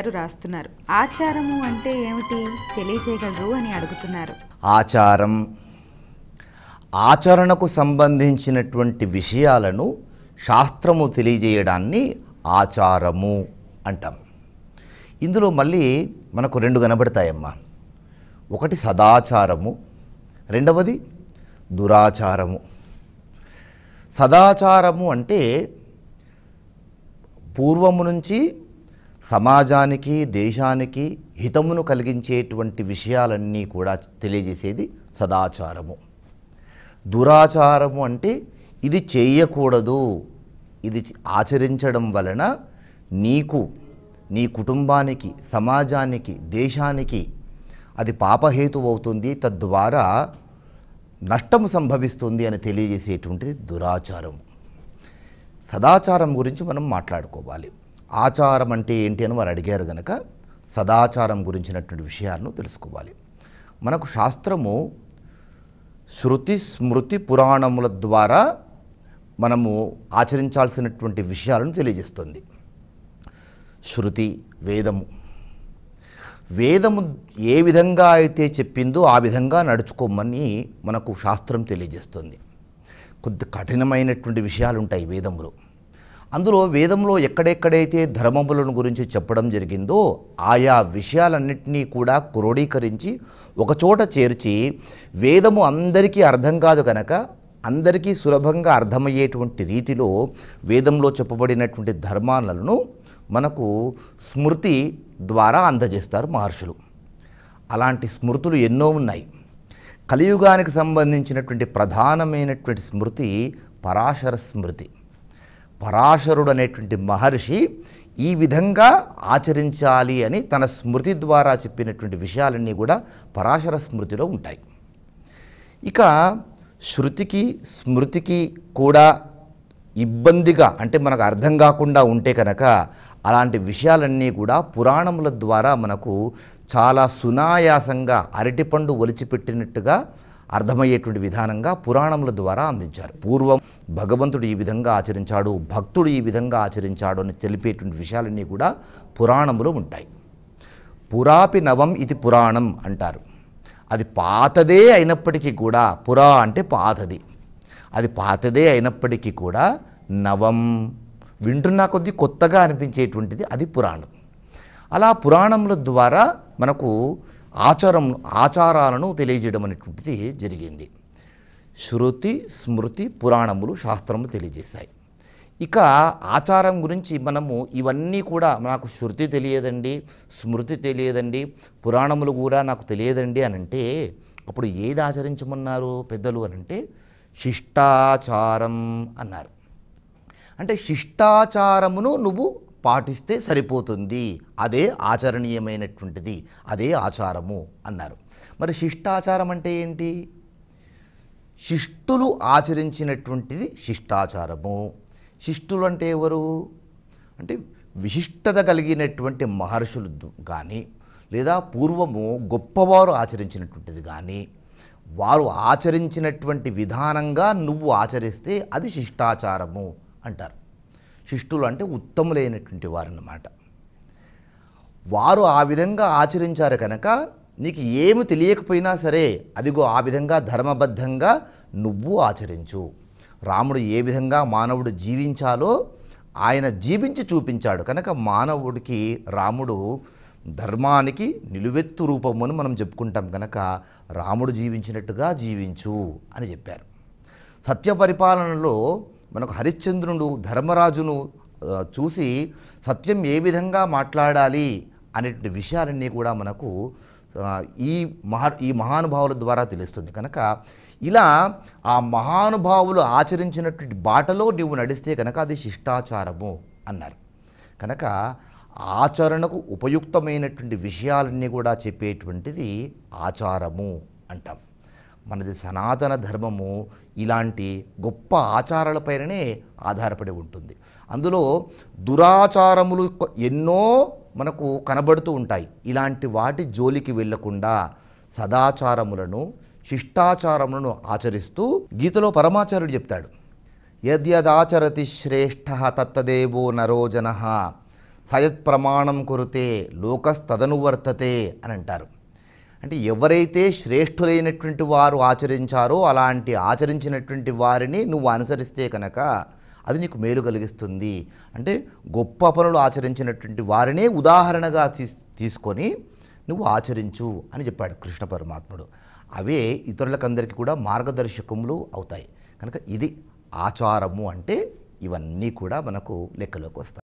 గారు రాస్తున్నారు ఆచారము అంటే ఏమిటి తెలియజేయగలరు అని అడుగుతున్నారు ఆచారం ఆచరణకు సంబంధించినటువంటి విషయాలను శాస్త్రము తెలియజేయడాన్ని ఆచారము అంటాం ఇందులో మళ్ళీ మనకు రెండు కనబడతాయమ్మా ఒకటి సదాచారము రెండవది దురాచారము సదాచారము అంటే పూర్వము నుంచి సమాజానికి దేశానికి హితమును కలిగించేటువంటి విషయాలన్నీ కూడా తెలియజేసేది సదాచారము దురాచారము అంటే ఇది చేయకూడదు ఇది ఆచరించడం వలన నీకు నీ కుటుంబానికి సమాజానికి దేశానికి అది పాపహేతు అవుతుంది తద్వారా నష్టము సంభవిస్తుంది అని తెలియజేసేటువంటిది దురాచారం సదాచారం గురించి మనం మాట్లాడుకోవాలి ఆచారం అంటే ఏంటి అని వారు అడిగారు కనుక సదాచారం గురించినటువంటి విషయాలను తెలుసుకోవాలి మనకు శాస్త్రము శృతి స్మృతి పురాణముల ద్వారా మనము ఆచరించాల్సినటువంటి విషయాలను తెలియజేస్తుంది శృతి వేదము వేదము ఏ విధంగా అయితే చెప్పిందో ఆ విధంగా నడుచుకోమని మనకు శాస్త్రం తెలియజేస్తుంది కొద్ది కఠినమైనటువంటి విషయాలు ఉంటాయి వేదములో అందులో వేదంలో ఎక్కడెక్కడైతే ధర్మములను గురించి చెప్పడం జరిగిందో ఆయా విషయాలన్నింటినీ కూడా క్రోడీకరించి ఒకచోట చేర్చి వేదము అందరికీ అర్థం కాదు కనుక అందరికీ సులభంగా అర్థమయ్యేటువంటి రీతిలో వేదంలో చెప్పబడినటువంటి ధర్మాలను మనకు స్మృతి ద్వారా అందజేస్తారు మహర్షులు అలాంటి స్మృతులు ఎన్నో ఉన్నాయి కలియుగానికి సంబంధించినటువంటి ప్రధానమైనటువంటి స్మృతి పరాశర స్మృతి పరాశరుడు అనేటువంటి మహర్షి ఈ విధంగా ఆచరించాలి అని తన స్మృతి ద్వారా చెప్పినటువంటి విషయాలన్నీ కూడా పరాశర స్మృతిలో ఉంటాయి ఇక శృతికి స్మృతికి కూడా ఇబ్బందిగా అంటే మనకు అర్థం కాకుండా ఉంటే కనుక అలాంటి విషయాలన్నీ కూడా పురాణముల ద్వారా మనకు చాలా సునాయాసంగా అరటిపండు ఒలిచిపెట్టినట్టుగా అర్థమయ్యేటువంటి విధానంగా పురాణముల ద్వారా అందించారు పూర్వం భగవంతుడు ఈ విధంగా ఆచరించాడు భక్తుడు ఈ విధంగా ఆచరించాడు అని తెలిపేటువంటి విషయాలన్నీ కూడా పురాణములు ఉంటాయి పురాపి నవం ఇది పురాణం అంటారు అది పాతదే అయినప్పటికీ కూడా పురా అంటే పాతది అది పాతదే అయినప్పటికీ కూడా నవం వింటున్న కొద్దీ కొత్తగా అనిపించేటువంటిది అది పురాణం అలా పురాణముల ద్వారా మనకు ఆచారం ఆచారాలను తెలియజేయడం అనేటువంటిది జరిగింది శృతి స్మృతి పురాణములు శాస్త్రము తెలియజేశాయి ఇక ఆచారం గురించి మనము ఇవన్నీ కూడా నాకు శృతి తెలియదండి స్మృతి తెలియదండి పురాణములు కూడా నాకు తెలియదండి అని అంటే అప్పుడు ఏది ఆచరించమన్నారు పెద్దలు అని అంటే శిష్టాచారం అన్నారు అంటే శిష్టాచారమును నువ్వు పాటిస్తే సరిపోతుంది అదే ఆచరణీయమైనటువంటిది అదే ఆచారము అన్నారు మరి శిష్టాచారం అంటే ఏంటి శిష్టులు ఆచరించినటువంటిది శిష్టాచారము శిష్టులు అంటే ఎవరు అంటే విశిష్టత కలిగినటువంటి మహర్షులు కానీ లేదా పూర్వము గొప్పవారు ఆచరించినటువంటిది కానీ వారు ఆచరించినటువంటి విధానంగా నువ్వు ఆచరిస్తే అది శిష్టాచారము అంటారు శిష్టులు అంటే ఉత్తములైనటువంటి వారన్నమాట వారు ఆ విధంగా ఆచరించారు కనుక నీకు ఏమి తెలియకపోయినా సరే అదిగో ఆ విధంగా ధర్మబద్ధంగా నువ్వు ఆచరించు రాముడు ఏ విధంగా మానవుడు జీవించాలో ఆయన జీవించి చూపించాడు కనుక మానవుడికి రాముడు ధర్మానికి నిలువెత్తు రూపము అని మనం చెప్పుకుంటాం కనుక రాముడు జీవించినట్టుగా జీవించు అని చెప్పారు సత్య పరిపాలనలో మనకు హరిశ్చంద్రుడు ధర్మరాజును చూసి సత్యం ఏ విధంగా మాట్లాడాలి అనేటువంటి విషయాలన్నీ కూడా మనకు ఈ మహా ఈ మహానుభావుల ద్వారా తెలుస్తుంది కనుక ఇలా ఆ మహానుభావులు ఆచరించినటువంటి బాటలో నువ్వు నడిస్తే కనుక అది శిష్టాచారము అన్నారు కనుక ఆచరణకు ఉపయుక్తమైనటువంటి విషయాలన్నీ కూడా చెప్పేటువంటిది ఆచారము అంటాం మనది సనాతన ధర్మము ఇలాంటి గొప్ప ఆచారాలపైననే ఆధారపడి ఉంటుంది అందులో దురాచారములు ఎన్నో మనకు కనబడుతూ ఉంటాయి ఇలాంటి వాటి జోలికి వెళ్లకుండా సదాచారములను శిష్టాచారములను ఆచరిస్తూ గీతలో పరమాచార్యుడు చెప్తాడు యద్యదాచరతి శ్రేష్ఠ తత్తదేవో నరోజన సయత్ ప్రమాణం కొరితే లోకస్తదనువర్తతే అని అంటారు అంటే ఎవరైతే శ్రేష్ఠులైనటువంటి వారు ఆచరించారో అలాంటి ఆచరించినటువంటి వారిని నువ్వు అనుసరిస్తే కనుక అది నీకు మేలు కలిగిస్తుంది అంటే గొప్ప పనులు ఆచరించినటువంటి వారినే ఉదాహరణగా తీసుకొని నువ్వు ఆచరించు అని చెప్పాడు కృష్ణ పరమాత్ముడు అవే ఇతరులకందరికీ కూడా మార్గదర్శకములు అవుతాయి కనుక ఇది ఆచారము అంటే ఇవన్నీ కూడా మనకు లెక్కలోకి వస్తాయి